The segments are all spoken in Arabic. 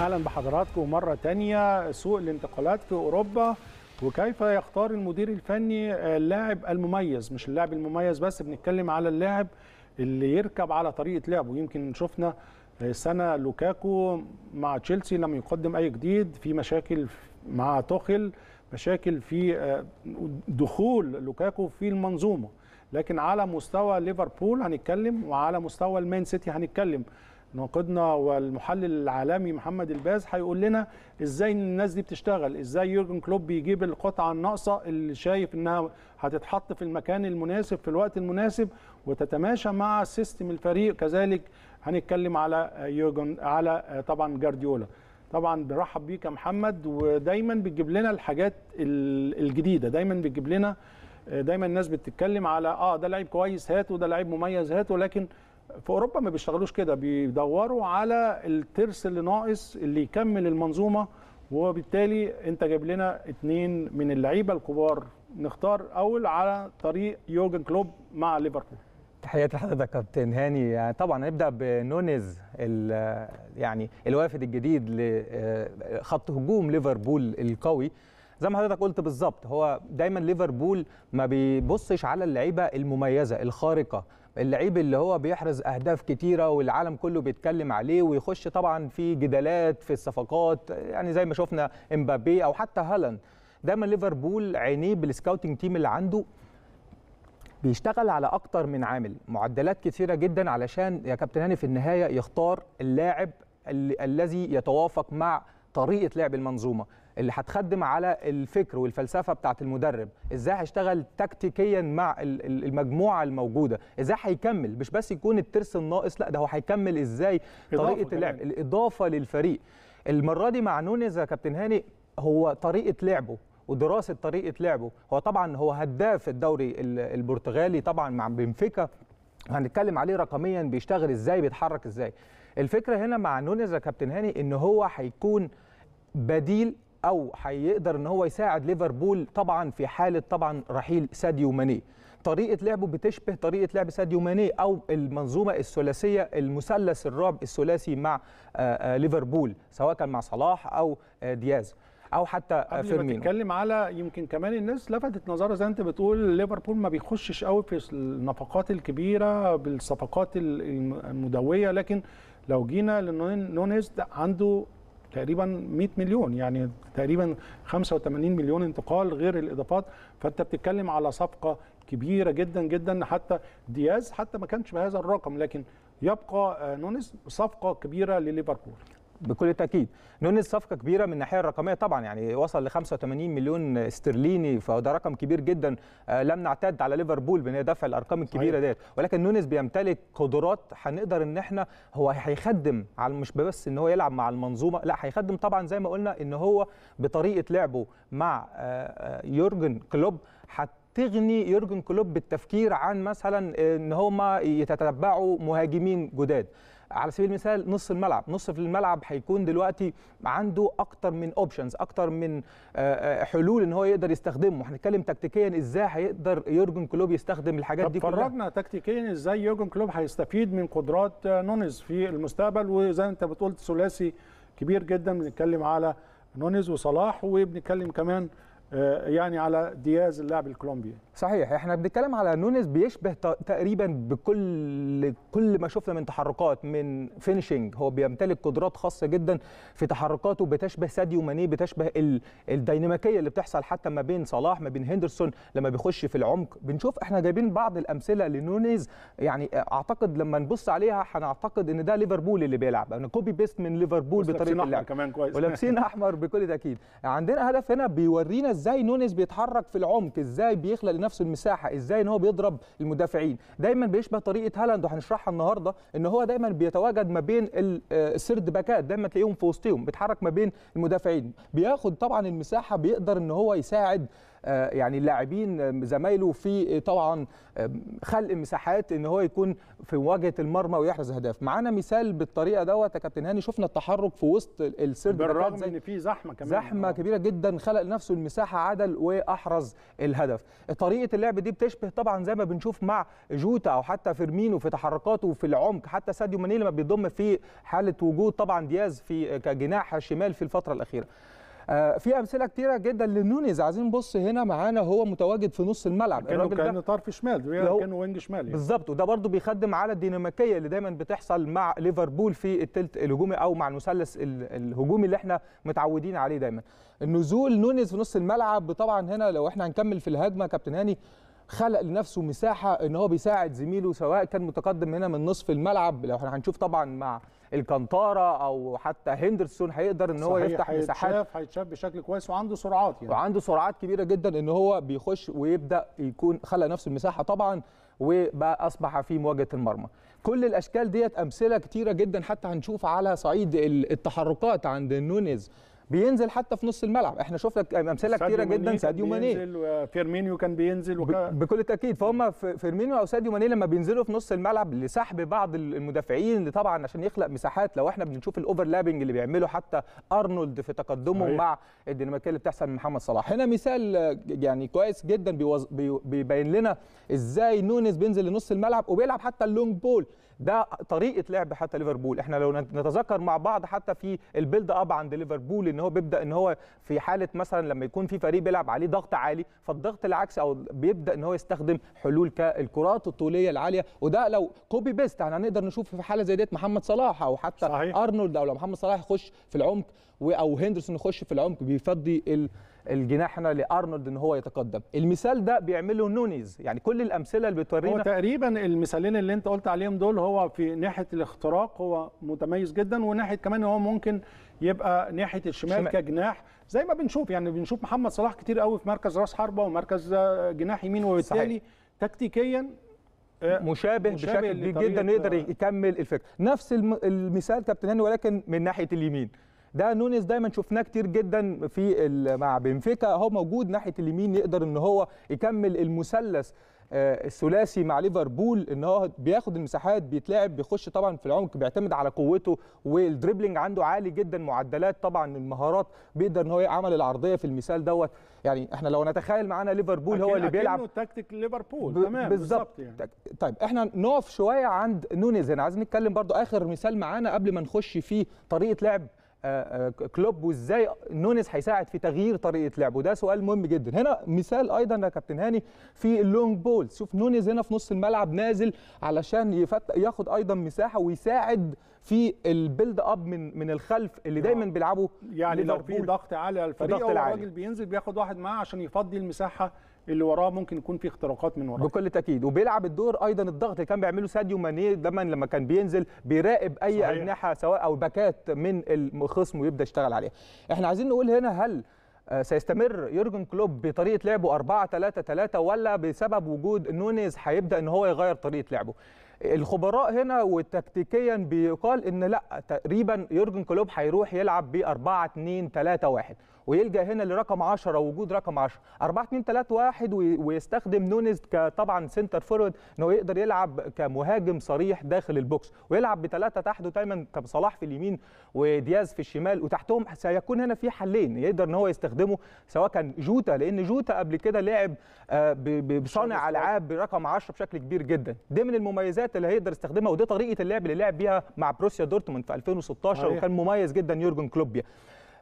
اهلا بحضراتكم مره تانية سوق الانتقالات في اوروبا وكيف يختار المدير الفني اللاعب المميز مش اللاعب المميز بس بنتكلم على اللاعب اللي يركب على طريقه لعبه يمكن شفنا سنه لوكاكو مع تشيلسي لم يقدم اي جديد في مشاكل مع توخل مشاكل في آه، دخول لوكاكو في المنظومه لكن على مستوى ليفربول هنتكلم وعلى مستوى المان سيتي هنتكلم ناقدنا والمحلل العالمي محمد الباز هيقول لنا ازاي الناس دي بتشتغل ازاي يورجن كلوب بيجيب القطعه الناقصه اللي شايف انها هتتحط في المكان المناسب في الوقت المناسب وتتماشى مع سيستم الفريق كذلك هنتكلم على يورجن على طبعا جارديولا طبعا برحب بيك يا محمد ودايما بتجيب لنا الحاجات الجديده دايما بتجيب لنا دايما الناس بتتكلم على اه ده لعيب كويس هاته وده لعيب مميز هاته لكن في اوروبا ما بيشتغلوش كده بيدوروا على الترس اللي ناقص اللي يكمل المنظومه وبالتالي انت جايب لنا اثنين من اللعيبه الكبار نختار اول على طريق يورجن كلوب مع ليفربول تحياتي لحضرتك كابتن هاني يعني طبعا هنبدا بنونيز يعني الوافد الجديد لخط آه، هجوم ليفربول القوي زي ما حضرتك قلت بالظبط هو دايما ليفربول ما بيبصش على اللعيبه المميزه الخارقه اللعيب اللي هو بيحرز اهداف كتيره والعالم كله بيتكلم عليه ويخش طبعا في جدالات في الصفقات يعني زي ما شفنا امبابي او حتى هالاند دايما ليفربول عينيه بالسكاوتنج تيم اللي عنده بيشتغل على اكتر من عامل معدلات كثيره جدا علشان يا كابتن هاني في النهايه يختار اللاعب الذي يتوافق مع طريقه لعب المنظومه اللي هتخدم على الفكر والفلسفه بتاعه المدرب ازاي هيشتغل تكتيكيا مع المجموعه الموجوده ازاي هيكمل مش بس يكون الترس الناقص لا ده هو هيكمل ازاي طريقه اللعب الاضافه للفريق المره دي مع نونيز يا كابتن هاني هو طريقه لعبه ودراسه طريقه لعبه هو طبعا هو هداف الدوري البرتغالي طبعا مع بنفيكا هنتكلم عليه رقميا بيشتغل ازاي بيتحرك ازاي الفكره هنا مع نونيز يا كابتن هاني ان هو هيكون بديل او هيقدر ان هو يساعد ليفربول طبعا في حاله طبعا رحيل ساديو ماني طريقه لعبه بتشبه طريقه لعب ساديو ماني او المنظومه الثلاثيه المثلث الرعب الثلاثي مع آه، آه، ليفربول سواء كان مع صلاح او آه، دياز او حتى فيرمينو قبل ما على يمكن كمان الناس لفتت نظرها زي انت بتقول ليفربول ما بيخشش قوي في النفقات الكبيره بالصفقات المدويه لكن لو جينا لنونيز عنده تقريبا 100 مليون يعني تقريبا 85 مليون انتقال غير الاضافات فانت بتتكلم على صفقه كبيره جدا جدا حتى دياز حتى ما كانش بهذا الرقم لكن يبقى آه، نونس صفقه كبيره لليفربول بكل تاكيد نونيز صفقه كبيره من الناحيه الرقميه طبعا يعني وصل ل 85 مليون استرليني فده رقم كبير جدا آه، لم نعتد على ليفربول بان دفع الارقام الكبيره ديت ولكن نونيز بيمتلك قدرات هنقدر ان احنا هو هيخدم على مش بس ان هو يلعب مع المنظومه لا هيخدم طبعا زي ما قلنا ان هو بطريقه لعبه مع آه، آه، يورجن كلوب حتى تغني يورجن كلوب بالتفكير عن مثلا ان هم يتتبعوا مهاجمين جداد على سبيل المثال نص الملعب نص في الملعب هيكون دلوقتي عنده اكتر من اوبشنز اكتر من آه، آه، حلول ان هو يقدر يستخدمه هنتكلم تكتيكيا ازاي هيقدر يورجن كلوب يستخدم الحاجات دي كلها فرجنا تكتيكيا ازاي يورجن كلوب هيستفيد من قدرات آه، نونيز في المستقبل وزي انت بتقول ثلاثي كبير جدا بنتكلم على نونيز وصلاح وبنتكلم كمان آه، يعني على دياز اللاعب الكولومبي صحيح احنا بنتكلم على نونيز بيشبه تقريبا بكل كل ما شفنا من تحركات من فينيشنج هو بيمتلك قدرات خاصه جدا في تحركاته بتشبه ساديو ماني بتشبه الديناميكيه اللي بتحصل حتى ما بين صلاح ما بين هندرسون لما بيخش في العمق بنشوف احنا جايبين بعض الامثله لنونيز يعني اعتقد لما نبص عليها هنعتقد ان ده ليفربول اللي بيلعب انا كوبي بيست من ليفربول بطريقه اللعب كمان كويس ولابسين احمر بكل تاكيد عندنا هدف هنا بيورينا ازاي نونيز بيتحرك في العمق ازاي بيخلق لنفسه المساحه ازاي ان هو بيضرب المدافعين دايما بيشبه طريقه هالاند وهنشرحها النهارده ان هو دايما بيتواجد ما بين آه، السرد باكات دايما تلاقيهم في وسطهم بيتحرك ما بين المدافعين بياخد طبعا المساحه بيقدر ان هو يساعد آه، يعني اللاعبين آه، زمايله في آه، طبعا خلق مساحات ان هو يكون في مواجهه المرمى ويحرز اهداف معانا مثال بالطريقه دوت يا كابتن هاني شفنا التحرك في وسط السرب بالرغم ان في زحمه كمان زحمه أوه. كبيره جدا خلق لنفسه المساحه عدل واحرز الهدف طريقه اللعب دي بتشبه طبعا زي ما بنشوف مع جوتا او حتى فيرمينو في تحركاته في العمق حتى ساديو ماني لما بيضم في حاله وجود طبعا دياز في كجناح شمال في الفتره الاخيره آه، في امثله كتيره جدا لنونيز عايزين نبص هنا معانا هو متواجد في نص الملعب كان كان طرف شمال يعني كان وينج شمال يعني. بالظبط وده برده بيخدم على الديناميكيه اللي دايما بتحصل مع ليفربول في الثلث الهجومي او مع المثلث الهجومي اللي احنا متعودين عليه دايما النزول نونيز في نص الملعب طبعا هنا لو احنا هنكمل في الهجمه كابتن هاني خلق لنفسه مساحه ان هو بيساعد زميله سواء كان متقدم هنا من نصف الملعب لو احنا هنشوف طبعا مع الكانتارا او حتى هندرسون هيقدر ان هو يفتح مساحات هيتشاف بشكل كويس وعنده سرعات يعني وعنده سرعات كبيره جدا ان هو بيخش ويبدا يكون خلق نفسه المساحه طبعا وبقى اصبح في مواجهه المرمى كل الاشكال ديت امثله كتيره جدا حتى هنشوف على صعيد التحركات عند نونيز بينزل حتى في نص الملعب احنا شفنا امثله كتيره جدا ساديو ماني آه، فيرمينيو كان بينزل وكا بكل تاكيد فهم فيرمينيو او ساديو ماني لما بينزلوا في نص الملعب لسحب بعض المدافعين اللي طبعا عشان يخلق مساحات لو احنا بنشوف الاوفرلابنج اللي بيعمله حتى ارنولد في تقدمه مع الديناميكيه اللي بتحصل من محمد صلاح هنا مثال آه، يعني كويس جدا بيبين لنا ازاي نونيز بينزل لنص الملعب وبيلعب حتى اللونج بول ده طريقه لعب حتى ليفربول احنا لو نتذكر مع بعض حتى في البيلد اب عند ليفربول ان هو بيبدا ان هو في حاله مثلا لما يكون في فريق بيلعب عليه ضغط عالي فالضغط العكسي او بيبدا ان هو يستخدم حلول كالكرات الطوليه العاليه وده لو كوبي بيست يعني هنقدر نشوف في حاله زي ديت محمد صلاح او حتى صحيح. ارنولد او لو محمد صلاح يخش في العمق او هندرسون يخش في العمق بيفضي ال الجناحنا لارنولد ان هو يتقدم المثال ده بيعمله نونيز يعني كل الامثله اللي بتورينا هو تقريبا المثالين اللي انت قلت عليهم دول هو في ناحيه الاختراق هو متميز جدا وناحيه كمان هو ممكن يبقى ناحيه الشمال شمال. كجناح زي ما بنشوف يعني بنشوف محمد صلاح كتير قوي في مركز راس حربه ومركز آه، جناح يمين وبالتالي صحيح. تكتيكيا آه، مشابه, مشابه بشكل كبير جدا يقدر يكمل الفكره نفس المثال كابتن هاني ولكن من ناحيه اليمين ده نونيز دايما شفناه كتير جدا في مع بنفيكا هو موجود ناحيه اليمين يقدر ان هو يكمل المثلث آه، الثلاثي مع ليفربول ان هو بياخد المساحات بيتلعب بيخش طبعا في العمق بيعتمد على قوته والدريبلينج عنده عالي جدا معدلات طبعا المهارات بيقدر ان هو يعمل العرضيه في المثال دوت يعني احنا لو نتخيل معانا ليفربول هو اللي بيلعب تكتيك ليفربول تمام بالظبط يعني. طيب احنا نقف شويه عند نونيز هنا عايزين نتكلم برضو اخر مثال معانا قبل ما نخش في طريقه لعب آه، آه، كلوب وازاي نونيز هيساعد في تغيير طريقه لعبه ده سؤال مهم جدا هنا مثال ايضا يا كابتن هاني في اللونج بول شوف نونيز هنا في نص الملعب نازل علشان يفت... ياخد ايضا مساحه ويساعد في البيلد اب من من الخلف اللي آه. دايما بيلعبوا يعني لو في ضغط عالي على الفريق الراجل بينزل بياخد واحد معاه عشان يفضي المساحه اللي وراه ممكن يكون في اختراقات من وراه بكل تاكيد وبيلعب الدور ايضا الضغط اللي كان بيعمله ساديو ماني دايما لما كان بينزل بيراقب اي اجنحه سواء او باكات من الخصم ويبدا يشتغل عليها احنا عايزين نقول هنا هل آه، سيستمر يورجن كلوب بطريقه لعبه 4 3 3 ولا بسبب وجود نونيز هيبدا ان هو يغير طريقه لعبه الخبراء هنا وتكتيكيا بيقال ان لا تقريبا يورجن كلوب هيروح يلعب ب 4 2 3 1 ويلجا هنا لرقم 10 وجود رقم 10 4 2 3 1 ويستخدم نونز كطبعا سنتر فورورد انه يقدر يلعب كمهاجم صريح داخل البوكس ويلعب بثلاثه تحته دايما كصلاح في اليمين ودياز في الشمال وتحتهم سيكون هنا في حلين يقدر ان هو يستخدمه سواء كان جوتا لان جوتا قبل كده لعب آه، بصانع العاب برقم 10 بشكل كبير جدا دي من المميزات اللي هيقدر يستخدمها ودي طريقه اللعب اللي لعب بيها مع بروسيا دورتموند في 2016 وكان مميز جدا يورجن كلوبيا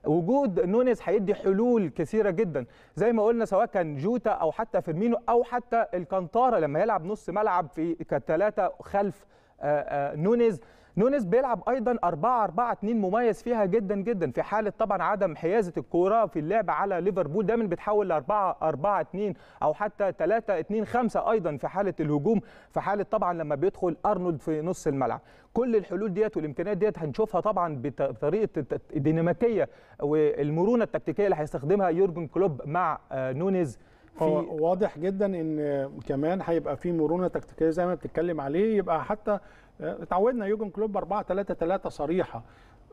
وجود نونيز هيدي حلول كثيره جدا زي ما قلنا سواء كان جوتا او حتى فيرمينو او حتى الكانتارا لما يلعب نص ملعب في كثلاثه خلف آه، آه، نونيز نونيز بيلعب ايضا 4 4 2 مميز فيها جدا جدا في حاله طبعا عدم حيازه الكوره في اللعب على ليفربول دايما بتحول ل 4 4 2 او حتى 3 2 5 ايضا في حاله الهجوم في حاله طبعا لما بيدخل ارنولد في نص الملعب كل الحلول ديت والامكانيات ديت هنشوفها طبعا بطريقه الديناميكيه والمرونه التكتيكيه اللي هيستخدمها يورجن كلوب مع آه، نونيز واضح جدا ان كمان هيبقى في مرونه تكتيكيه زي ما بتتكلم عليه يبقى حتى آه، اتعودنا يوجن كلوب 4 3 3 صريحه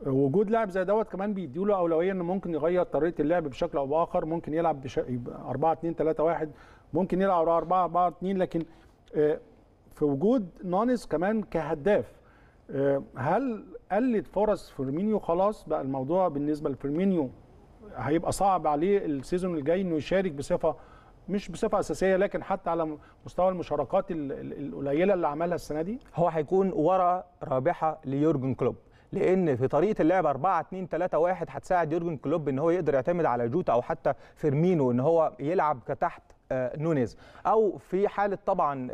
وجود لاعب زي دوت كمان بيديله له اولويه انه ممكن يغير طريقه اللعب بشكل او باخر ممكن يلعب بش... 4 2 3 1 ممكن يلعب 4 4 2 لكن آه، في وجود نانس كمان كهداف آه، هل قلت فرص فيرمينيو خلاص بقى الموضوع بالنسبه لفيرمينيو هيبقى صعب عليه السيزون الجاي انه يشارك بصفه مش بصفه اساسيه لكن حتى على مستوى المشاركات القليله اللي عملها السنه دي هو هيكون ورا رابحه ليورجن كلوب لان في طريقه اللعب 4 2 3 1 هتساعد يورجن كلوب ان هو يقدر يعتمد على جوتا او حتى فيرمينو ان هو يلعب كتحت آه، نونيز او في حاله طبعا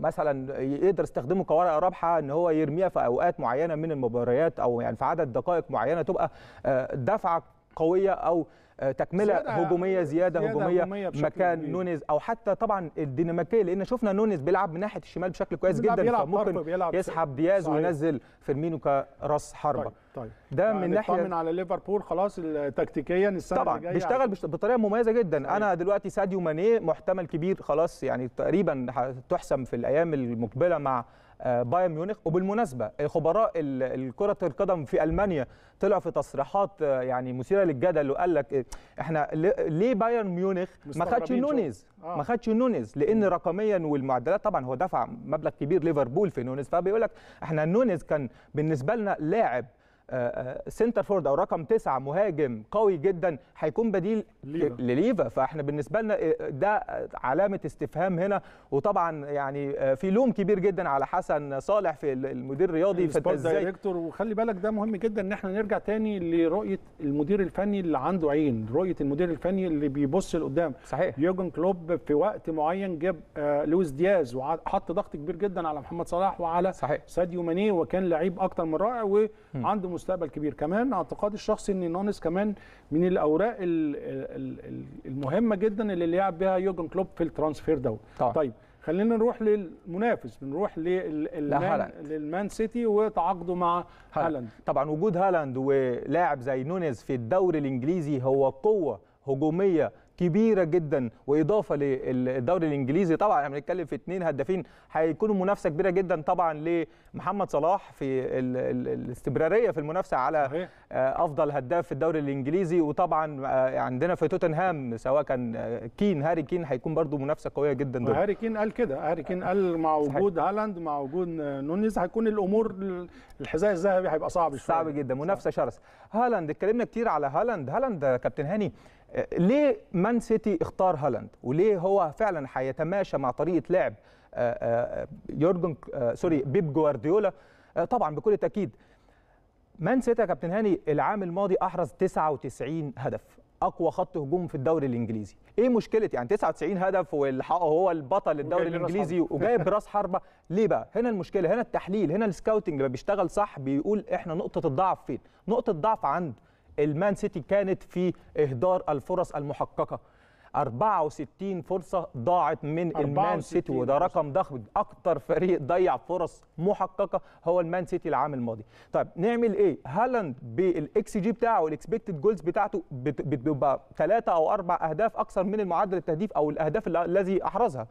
مثلا يقدر يستخدمه كورقه رابحه ان هو يرميها في اوقات معينه من المباريات او يعني في عدد دقائق معينه تبقى آه، دفعه قويه او آه، تكمله زيادة هجوميه زياده, زيادة هجوميه, هجومية مكان كبير. نونيز او حتى طبعا الديناميكيه لان شفنا نونيز بيلعب من ناحيه الشمال بشكل كويس جدا فممكن يسحب دياز صحيح. وينزل فيرمينو كراس حربه طيب. طيب. ده آه، من ناحيه على ليفربول خلاص تكتيكيا السنه طبعا بيشتغل يعني. بطريقه مميزه جدا صحيح. انا دلوقتي ساديو ماني محتمل كبير خلاص يعني تقريبا تحسم في الايام المقبله مع آه، بايرن ميونخ وبالمناسبه خبراء الكره القدم في المانيا طلعوا في تصريحات آه، يعني مثيره للجدل وقال لك آه، احنا ليه بايرن ميونخ ما خدش نونيز آه. ما خدش نونيز لان رقميا والمعدلات طبعا هو دفع مبلغ كبير ليفربول في نونيز فبيقول لك احنا نونيز كان بالنسبه لنا لاعب آه، آه، سنتر فورد او رقم تسعه مهاجم قوي جدا هيكون بديل ليفا. لليفا فاحنا بالنسبه لنا آه، ده علامه استفهام هنا وطبعا يعني في لوم كبير جدا على حسن صالح في المدير الرياضي في دكتور وخلي بالك ده مهم جدا ان احنا نرجع تاني لرؤيه المدير الفني اللي عنده عين رؤيه المدير الفني اللي بيبص لقدام صحيح يوجن كلوب في وقت معين جاب لويس دياز وحط ضغط كبير جدا على محمد صلاح وعلى صحيح. ساديو ماني وكان لعيب اكتر من رائع وعنده مستقبل كبير كمان اعتقادي الشخصي ان نونس كمان من الاوراق المهمه جدا اللي لعب بها يورجن كلوب في الترانسفير دوت طيب, طيب. خلينا نروح للمنافس بنروح للمان للمان سيتي وتعاقده مع هالاند طبعا وجود هالاند ولاعب زي نونيز في الدوري الانجليزي هو قوه هجوميه كبيره جدا واضافه للدوري الانجليزي طبعا احنا بنتكلم في اثنين هدافين هيكونوا منافسه كبيره جدا طبعا لمحمد صلاح في ال ال الاستمراريه في المنافسه على آه، افضل هداف في الدوري الانجليزي وطبعا آه، عندنا في توتنهام سواء كان آه، كين هاري كين هيكون برده منافسه قويه جدا دول. هاري كين قال كده هاري كين قال مع وجود هالاند مع وجود نونيز هيكون الامور الحذاء الذهبي هيبقى صعب شويه صعب جدا منافسه شرسه هالاند اتكلمنا كتير على هالاند هالاند كابتن هاني ليه مان سيتي اختار هالاند وليه هو فعلا هيتماشى مع طريقه لعب آه، آه، يورجن آه، سوري بيب جوارديولا طبعا بكل تاكيد مان سيتي يا كابتن هاني العام الماضي احرز 99 هدف اقوى خط هجوم في الدوري الانجليزي ايه مشكله يعني 99 هدف والحق هو البطل الدوري الانجليزي وجايب براس حربه ليه بقى هنا المشكله هنا التحليل هنا السكاوتنج اللي بيشتغل صح بيقول احنا نقطه الضعف فين نقطه ضعف عند المان سيتي كانت في اهدار الفرص المحققه 64 فرصه ضاعت من المان سيتي وده رقم ضخم اكتر فريق ضيع فرص محققه هو المان سيتي العام الماضي طيب نعمل ايه هالاند بالاكس جي بتاعه والاكسبكتد جولز بتاعته بتبقى ثلاثه او اربع اهداف اكثر من المعدل التهديف او الاهداف الذي احرزها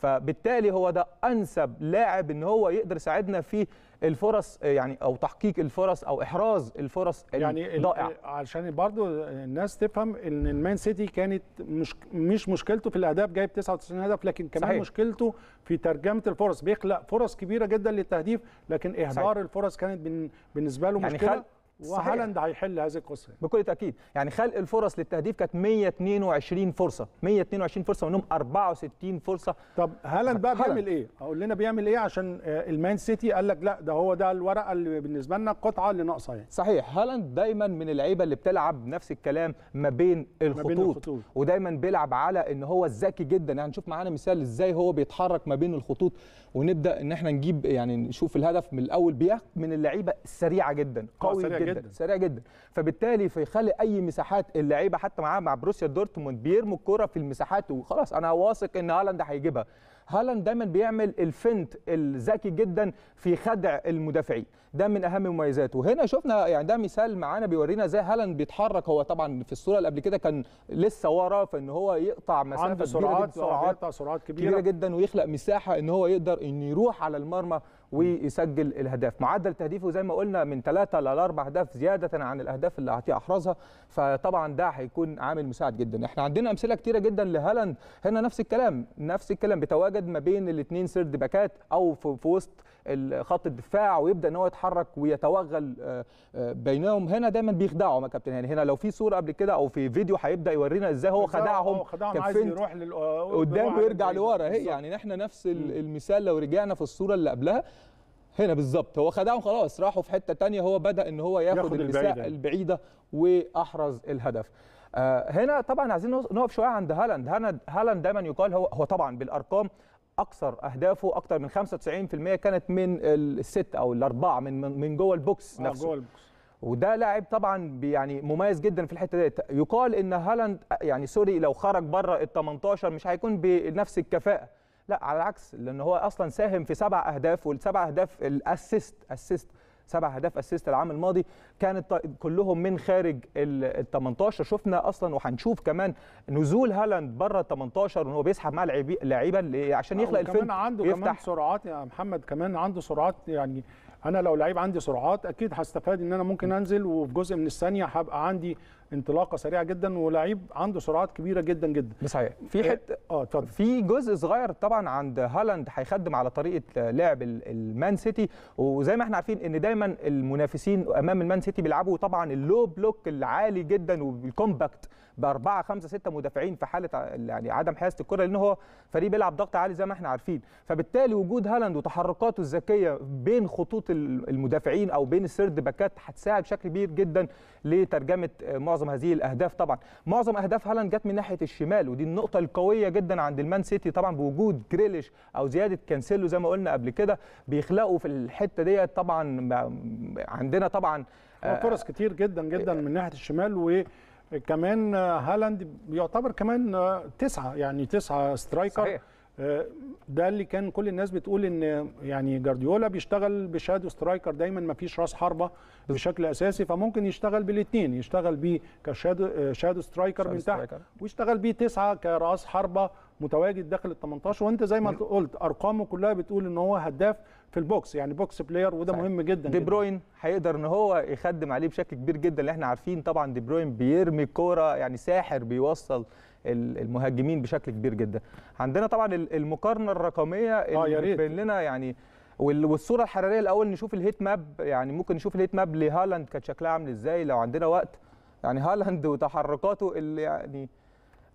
فبالتالي هو ده انسب لاعب ان هو يقدر يساعدنا في الفرص يعني او تحقيق الفرص او احراز الفرص يعني الضائعه عشان برضو الناس تفهم ان المان سيتي كانت مش مش مشكلته في الاهداف جايب 99 هدف لكن كمان صحيح. مشكلته في ترجمه الفرص بيخلق فرص كبيره جدا للتهديف لكن اهدار صحيح. الفرص كانت بالنسبه له يعني مشكله وهالاند هيحل هذه القصه بكل تاكيد يعني خلق الفرص للتهديف كانت 122 فرصه 122 فرصه منهم 64 فرصه طب هالاند بقى بيعمل ايه اقول لنا بيعمل ايه عشان آه، المان سيتي قال لك لا ده هو ده الورقه اللي بالنسبه لنا القطعه اللي ناقصه يعني صحيح هالاند دايما من اللعيبه اللي بتلعب نفس الكلام ما بين الخطوط, ما بين الخطوط. ودايما بيلعب على ان هو ذكي جدا يعني نشوف معانا مثال ازاي هو بيتحرك ما بين الخطوط ونبدا ان احنا نجيب يعني نشوف الهدف من الاول بياخد من اللعيبه السريعه جدا آه، قوي جدا جدا سريع جدا فبالتالي فيخلي اي مساحات اللعيبه حتى معاه مع بروسيا دورتموند بيرموا الكره في المساحات وخلاص انا واثق ان هالاند هيجيبها هالاند دايما بيعمل الفنت الذكي جدا في خدع المدافعين ده من اهم مميزاته وهنا شفنا يعني ده مثال معانا بيورينا ازاي هالاند بيتحرك هو طبعا في الصوره اللي قبل كده كان لسه ورا فان هو يقطع مسافه عنده سرعات كبيره جدا سرعات, سرعات كبيره, كبيرة جدا ويخلق مساحه ان هو يقدر انه يروح على المرمى ويسجل الهداف معدل تهديفه زي ما قلنا من ثلاثة إلى أربع اهداف زياده عن الاهداف اللي هتي احرزها فطبعا ده هيكون عامل مساعد جدا احنا عندنا امثله كتيره جدا لهالاند هنا نفس الكلام نفس الكلام بيتواجد ما بين الاثنين سيرد باكات او في وسط خط الدفاع ويبدا ان هو يتحرك ويتوغل آه، آه، بينهم هنا دايما بيخدعهم يا كابتن هاني هنا لو في صوره قبل كده او في فيديو هيبدا يورينا ازاي هو خدعهم اه، خدعهم عايز يروح قدام ويرجع لورا هي يعني احنا نفس المثال لو رجعنا في الصوره اللي قبلها هنا بالظبط هو خدعهم خلاص راحوا في حته تانية هو بدا ان هو ياخد, ياخد المساء البعيدة. البعيده واحرز الهدف آه هنا طبعا عايزين نقف شويه عند هالاند هالاند دايما يقال هو هو طبعا بالارقام اكثر اهدافه اكثر من 95% كانت من الست او الاربعه من من جوه البوكس آه، نفسه جوه البوكس وده لاعب طبعا يعني مميز جدا في الحته ديت يقال ان هالاند يعني سوري لو خرج بره ال 18 مش هيكون بنفس الكفاءه لا على العكس لان هو اصلا ساهم في سبع اهداف والسبع اهداف الاسيست اسيست سبع اهداف اسيست العام الماضي كانت كلهم من خارج ال 18 شفنا اصلا وهنشوف كمان نزول هالاند بره ال 18 وان هو بيسحب مع اللعيبه عشان يخلق الفيلم كمان عنده كمان سرعات يا محمد كمان عنده سرعات يعني انا لو لعيب عندي سرعات اكيد هستفاد ان انا ممكن انزل وفي جزء من الثانيه هبقى عندي انطلاقه سريعه جدا ولعيب عنده سرعات كبيره جدا جدا ده صحيح في آه، حته اه اتفضل في جزء صغير طبعا عند هالاند هيخدم على طريقه آه، لعب المان سيتي وزي ما احنا عارفين ان دايما المنافسين امام المان سيتي بيلعبوا طبعا اللو بلوك العالي جدا والكومباكت باربعه خمسه سته مدافعين في حاله يعني عدم حيازه الكره لان هو فريق بيلعب ضغط عالي زي ما احنا عارفين فبالتالي وجود هالاند وتحركاته الذكيه بين خطوط المدافعين او بين السرد باكات هتساعد بشكل كبير جدا لترجمه آه، معظم معظم هذه الاهداف طبعا معظم اهداف هالاند جت من ناحيه الشمال ودي النقطه القويه جدا عند المان سيتي طبعا بوجود جريليش او زياده كانسيلو زي ما قلنا قبل كده بيخلقوا في الحته ديت طبعا عندنا طبعا آه، آه، فرص كتير جدا جدا من ناحيه الشمال و كمان هالاند يعتبر كمان تسعه يعني تسعه سترايكر صحيح. آه، ده اللي كان كل الناس بتقول ان يعني جارديولا بيشتغل بشادو سترايكر دايما ما فيش راس حربه بشكل اساسي فممكن يشتغل بالاثنين يشتغل بيه كشادو آه، شادو سترايكر من تحت ويشتغل بيه تسعه كراس حربه متواجد داخل ال 18 وانت زي ما قلت ارقامه كلها بتقول ان هو هداف في البوكس يعني بوكس بلاير وده مهم جدا دي بروين هيقدر ان هو يخدم عليه بشكل كبير جدا اللي احنا عارفين طبعا دي بروين بيرمي كوره يعني ساحر بيوصل المهاجمين بشكل كبير جدا عندنا طبعا المقارنه الرقميه اللي آه، بين لنا يعني والصوره الحراريه الاول نشوف الهيت ماب يعني ممكن نشوف الهيت ماب لهالاند كانت شكلها عامل ازاي لو عندنا وقت يعني هالاند وتحركاته اللي يعني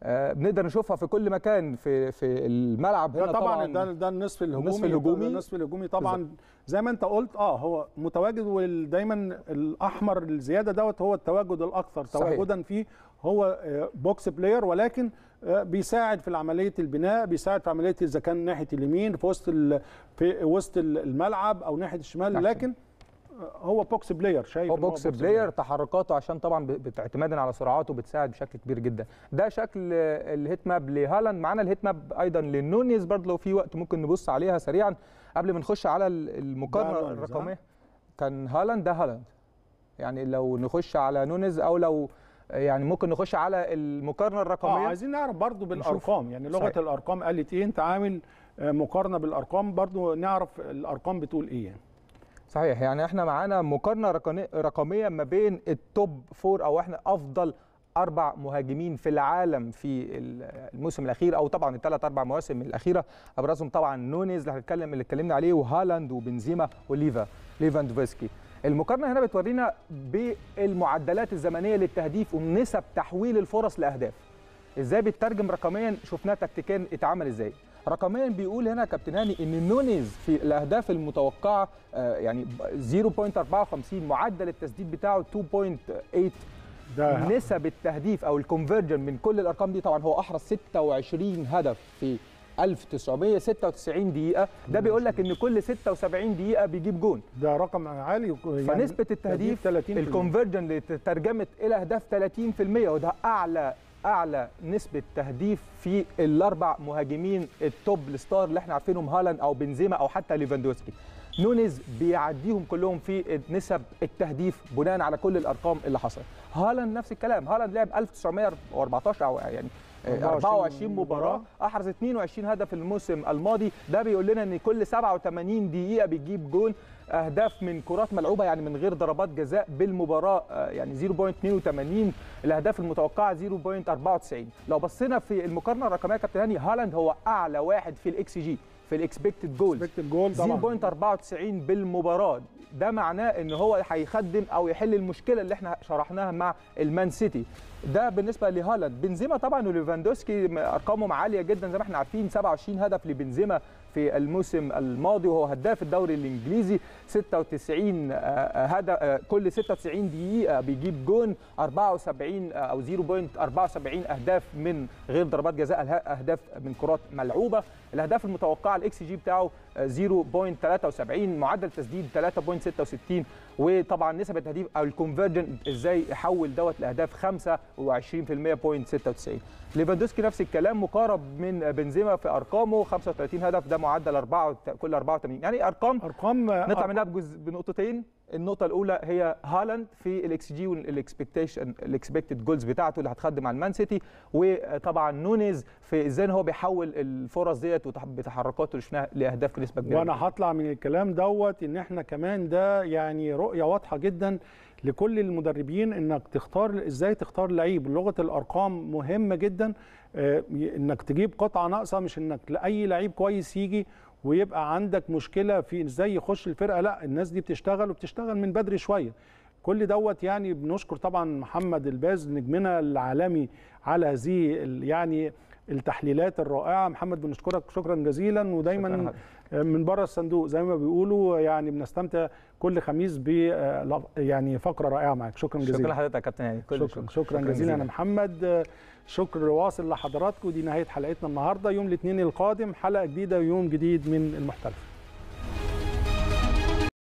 آه بنقدر نشوفها في كل مكان في في الملعب هنا طبعا ده ده النصف الهجومي النصف الهجومي النصف الهجومي طبعا زي ما انت قلت اه هو متواجد ودايما الاحمر الزياده دوت هو التواجد الاكثر تواجدا فيه هو بوكس آه، بلاير ولكن آه، بيساعد في عمليه البناء بيساعد في عمليه اذا كان ناحيه اليمين في وسط في وسط الملعب او ناحيه الشمال لكن آه، هو بوكس بلاير شايف هو بوكس, بوكس بلاير, بلاير تحركاته عشان طبعا اعتمادا على سرعاته بتساعد بشكل كبير جدا ده شكل الهيت ماب لهالاند معانا الهيت ماب ايضا لنونيز برضه لو في وقت ممكن نبص عليها سريعا قبل ما نخش على المقارنه الرقميه كان هالاند ده هالاند يعني لو نخش على نونيز او لو يعني ممكن نخش على المقارنه الرقميه آه عايزين نعرف برضو بالارقام يعني لغه صحيح. الارقام قالت ايه انت عامل آه، مقارنه بالارقام برضو نعرف الارقام بتقول ايه يعني. صحيح يعني احنا معانا مقارنه رقميه ما بين التوب فور او احنا افضل اربع مهاجمين في العالم في الموسم الاخير او طبعا الثلاث اربع مواسم الاخيره ابرزهم طبعا نونيز اللي هنتكلم اللي اتكلمنا عليه وهالاند وبنزيما وليفا ليفاندوفسكي المقارنه هنا بتورينا بالمعدلات الزمنيه للتهديف ونسب تحويل الفرص لاهداف ازاي بيترجم رقميا شفناه تكتيكيا اتعمل ازاي رقميا بيقول هنا كابتن هاني ان نونيز في الاهداف المتوقعه آه، يعني 0.54 معدل التسديد بتاعه 2.8 ده نسب التهديف او الكونفرجن من كل الارقام دي طبعا هو احرز 26 هدف في 1996 دقيقه ده بيقول لك ان كل 76 دقيقه بيجيب جون ده رقم عالي يعني فنسبه التهديف الكونفرجن اللي ترجمت الى اهداف 30% وده اعلى اعلى نسبه تهديف في الاربع مهاجمين التوب الستار اللي احنا عارفينهم هالاند او بنزيما او حتى ليفاندوسكي نونيز بيعديهم كلهم في نسب التهديف بناء على كل الارقام اللي حصلت هالاند نفس الكلام هالاند لعب 1914 او يعني 24 مباراه احرز 22 هدف الموسم الماضي ده بيقول لنا ان كل 87 دقيقه بتجيب جون اهداف من كرات ملعوبه يعني من غير ضربات جزاء بالمباراه آه، يعني 0.82 الاهداف المتوقعه 0.94 لو بصينا في المقارنه الرقميه كابتن هاني هالاند هو اعلى واحد في الاكس جي في الاكسبكتد جول 0.94 بالمباراه ده معناه ان هو هيخدم او يحل المشكله اللي احنا شرحناها مع المان سيتي ده بالنسبه لهالاند بنزيما طبعا وليفاندوسكي ارقامهم عاليه جدا زي ما احنا عارفين 27 هدف لبنزيما في الموسم الماضي وهو هداف الدوري الانجليزي 96 آه، آه، هدف آه، كل 96 دقيقه بيجيب جون 74 او 0.74 اهداف من غير ضربات جزاء اهداف من كرات ملعوبه الاهداف المتوقعه الاكس جي بتاعه 0.73 معدل تسديد 3.66 وطبعا نسبه التهديف او الكونفرجن ازاي يحول دوت لاهداف 25% 0.96 ليفاندوسكي نفس الكلام مقارب من بنزيما في ارقامه 35 هدف ده معدل 4 كل 84 يعني ارقام ارقام نطلع منها بجزء بنقطتين النقطه الاولى هي هالاند في الاكس جي والاكسبكتيشن الاكسبكتد جولز بتاعته اللي هتخدم على المان سيتي وطبعا نونيز في ازاي هو بيحول الفرص ديت بتحركاته اللي شفناها لاهداف بنسبه كبيره وانا هطلع من الكلام دوت ان احنا كمان ده يعني رؤيه واضحه جدا لكل المدربين انك تختار ازاي تختار لعيب لغه الارقام مهمه جدا آه، انك تجيب قطعه ناقصه مش انك لاي لعيب كويس يجي ويبقى عندك مشكله في ازاي يخش الفرقه لا الناس دي بتشتغل وبتشتغل من بدري شويه كل دوت يعني بنشكر طبعا محمد الباز نجمنا العالمي على هذه يعني التحليلات الرائعه محمد بنشكرك شكرا جزيلا ودايما شكرا من بره الصندوق زي ما بيقولوا يعني بنستمتع كل خميس ب آه، يعني فقره رائعه معاك شكرا جزيلا شكرا لحضرتك يا كابتن يعني كل شكرا, شكرا, شكرا, جزيلا, جزيلا. انا محمد شكر واصل لحضراتكم دي نهايه حلقتنا النهارده يوم الاثنين القادم حلقه جديده ويوم جديد من المحترف